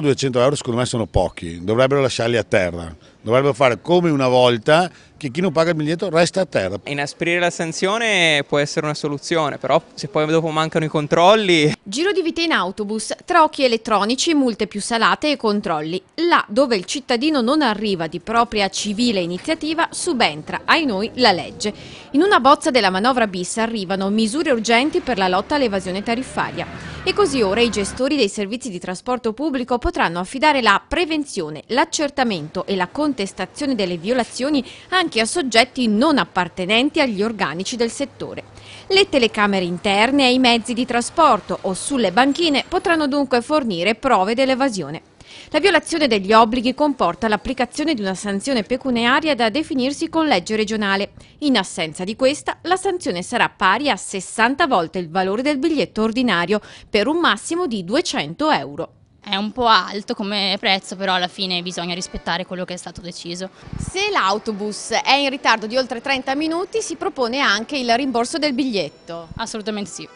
200 euro secondo me sono pochi, dovrebbero lasciarli a terra, dovrebbero fare come una volta che chi non paga il biglietto resta a terra. Inasprire la sanzione può essere una soluzione, però se poi dopo mancano i controlli... Giro di vite in autobus, tra occhi elettronici, multe più salate e controlli. Là dove il cittadino non arriva di propria civile iniziativa subentra, ai noi, la legge. In una bozza della manovra bis arrivano misure urgenti per la lotta all'evasione tariffaria. E così ora i gestori dei servizi di trasporto pubblico potranno affidare la prevenzione, l'accertamento e la contestazione delle violazioni anche a soggetti non appartenenti agli organici del settore. Le telecamere interne ai mezzi di trasporto o sulle banchine potranno dunque fornire prove dell'evasione. La violazione degli obblighi comporta l'applicazione di una sanzione pecuniaria da definirsi con legge regionale. In assenza di questa, la sanzione sarà pari a 60 volte il valore del biglietto ordinario per un massimo di 200 euro. È un po' alto come prezzo, però alla fine bisogna rispettare quello che è stato deciso. Se l'autobus è in ritardo di oltre 30 minuti, si propone anche il rimborso del biglietto? Assolutamente sì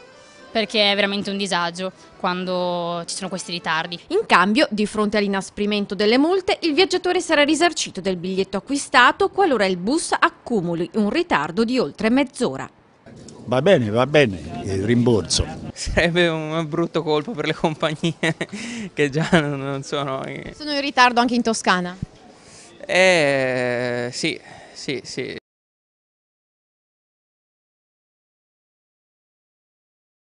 perché è veramente un disagio quando ci sono questi ritardi. In cambio, di fronte all'inasprimento delle multe, il viaggiatore sarà risarcito del biglietto acquistato qualora il bus accumuli un ritardo di oltre mezz'ora. Va bene, va bene, il rimborso. Sarebbe un brutto colpo per le compagnie che già non sono... Sono in ritardo anche in Toscana? Eh, sì, sì, sì.